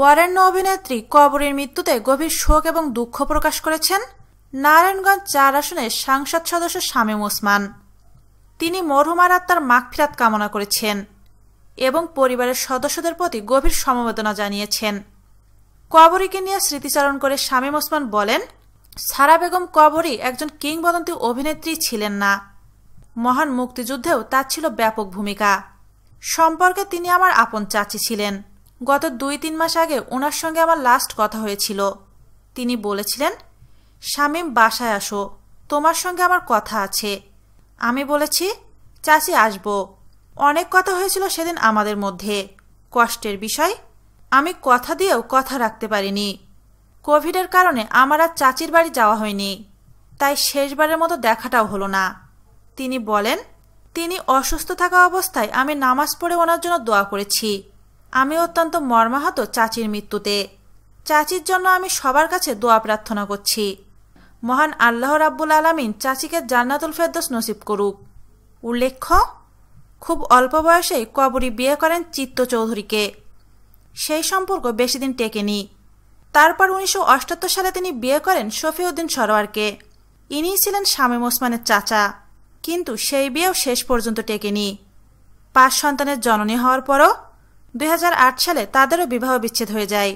বরেণ্য অভিনেত্রী কবরের মৃত্যুতে গভীর শোক এবং দুঃখ প্রকাশ করেছেন নারায়ণগঞ্জ চার আসনের সাংসদ সদস্য শামীম ওসমান তিনি মরহুমার আত্মার মাগফিরাত কামনা করেছেন এবং পরিবারের সদস্যদের প্রতি গভীর সমবেদনা জানিয়েছেন কবরীকে নিয়ে স্মৃতিচারণ করে শামীম ওসমান বলেন সারা বেগম কবরী একজন কিংবদন্তি অভিনেত্রী ছিলেন না মহান মুক্তিযুদ্ধেও তা ছিল ব্যাপক ভূমিকা সম্পর্কে তিনি আমার আপন চাচি ছিলেন গত দুই তিন মাস আগে ওনার সঙ্গে আমার লাস্ট কথা হয়েছিল তিনি বলেছিলেন শামিম বাসায় আসো তোমার সঙ্গে আমার কথা আছে আমি বলেছি চাচি আসবো অনেক কথা হয়েছিল সেদিন আমাদের মধ্যে কষ্টের বিষয় আমি কথা দিয়েও কথা রাখতে পারিনি কোভিডের কারণে আমার আর চাচির বাড়ি যাওয়া হয়নি তাই শেষবারের মতো দেখাটাও হলো না তিনি বলেন তিনি অসুস্থ থাকা অবস্থায় আমি নামাজ পড়ে ওনার জন্য দোয়া করেছি আমি অত্যন্ত মর্মাহত চাচির মৃত্যুতে চাচির জন্য আমি সবার কাছে দোয়া প্রার্থনা করছি মহান আল্লাহ রাব্বুল আলামিন চাচিকে জান্নাতুল ফেরদোস নসিব করুক উল্লেখ্য খুব অল্প বয়সেই কবরী বিয়ে করেন চিত্ত চৌধুরীকে সেই সম্পর্ক বেশি দিন টেকেনি তারপর উনিশশো সালে তিনি বিয়ে করেন শফিউদ্দিন সরোয়ারকে ইনি ছিলেন শামীম ওসমানের চাচা কিন্তু সেই বিয়েও শেষ পর্যন্ত টেকেনি পাঁচ সন্তানের জননী হওয়ার পরও দুই সালে তাদেরও বিবাহ বিচ্ছেদ হয়ে যায়